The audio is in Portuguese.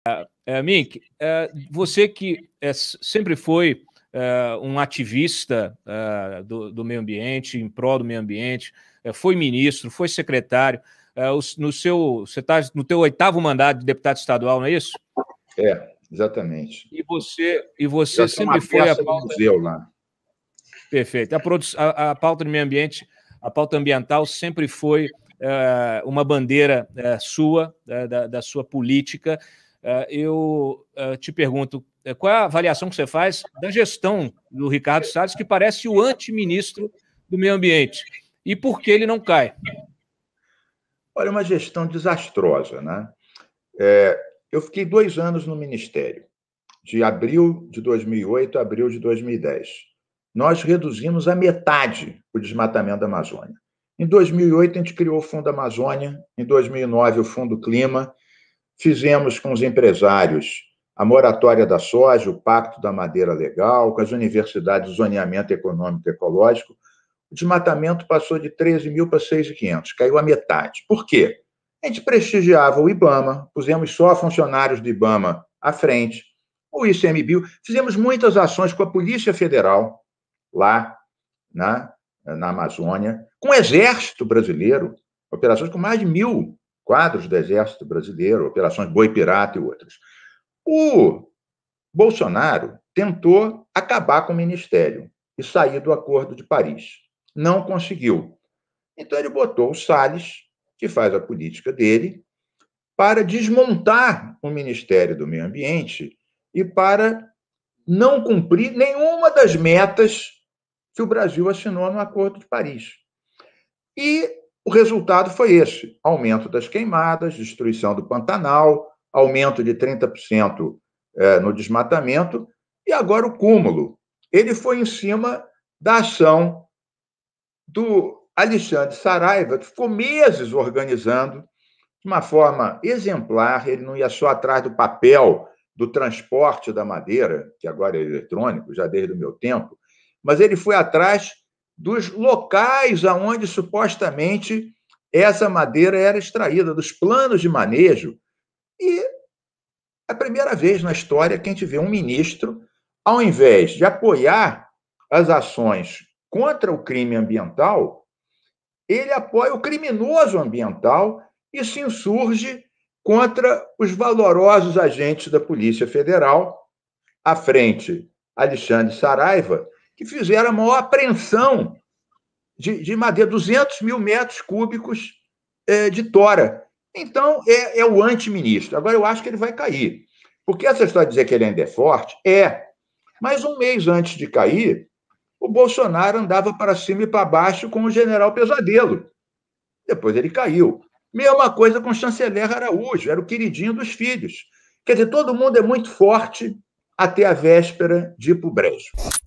Mick, é, é, Mink, é, você que é, sempre foi um ativista do, do, meio ambiente, em prol do meio ambiente, foi ministro, foi secretário, no seu, você está no teu oitavo mandato de deputado estadual, não é isso? É, exatamente. E você, e você sempre foi a pauta... museu lá. Perfeito. A, a, a, pauta do meio ambiente, a pauta ambiental sempre foi uma bandeira sua, da, da sua política, eh, eu eh, te pergunto, eh, qual é a avaliação que você faz da gestão do Ricardo Salles, que parece o antiministro do meio ambiente, e por que ele não cai? Olha, é uma gestão desastrosa, né? É, eu fiquei dois anos no Ministério, de abril de 2008 a abril de 2010. Nós reduzimos a metade o desmatamento da Amazônia. Em 2008, a gente criou o Fundo Amazônia, em 2009, o Fundo Clima, fizemos com os empresários a moratória da soja, o pacto da madeira legal, com as universidades, o zoneamento econômico e ecológico, o desmatamento passou de 13 mil para 6,500, caiu a metade. Por quê? A gente prestigiava o IBAMA, pusemos só funcionários do IBAMA à frente, o ICMBio, fizemos muitas ações com a Polícia Federal lá na, na Amazônia, com o Exército Brasileiro, operações com mais de mil quadros do Exército Brasileiro, operações Boi Pirata e outras. O Bolsonaro tentou acabar com o ministério e sair do Acordo de Paris. Não conseguiu. Então ele botou o Salles, que faz a política dele, para desmontar o Ministério do Meio Ambiente e para não cumprir nenhuma das metas que o Brasil assinou no Acordo de Paris. E o resultado foi esse: aumento das queimadas, destruição do Pantanal, aumento de 30% é, no desmatamento, e agora o cúmulo. Ele foi em cima da ação do Alexandre Saraiva, que ficou meses organizando de uma forma exemplar, ele não ia só atrás do papel do transporte da madeira, que agora é eletrônico, já desde o meu tempo, mas ele foi atrás dos locais aonde supostamente essa madeira era extraída, dos planos de manejo. E é a primeira vez na história que a gente vê um ministro, ao invés de apoiar as ações contra o crime ambiental, ele apoia o criminoso ambiental e se insurge contra os valorosos agentes da Polícia Federal, à frente Alexandre Saraiva, que fizeram a maior apreensão de, de madeira, 200 mil metros cúbicos é, de tora. Então, é, é o antiministro. Agora, eu acho que ele vai cair. Porque essa história de dizer que ele ainda é forte, é. Mas um mês antes de cair, o Bolsonaro andava para cima e para baixo com o general Pesadelo. Depois ele caiu. Mesma coisa com o chanceler Araújo, era o queridinho dos filhos. Quer dizer, todo mundo é muito forte até a véspera de ir para o brejo.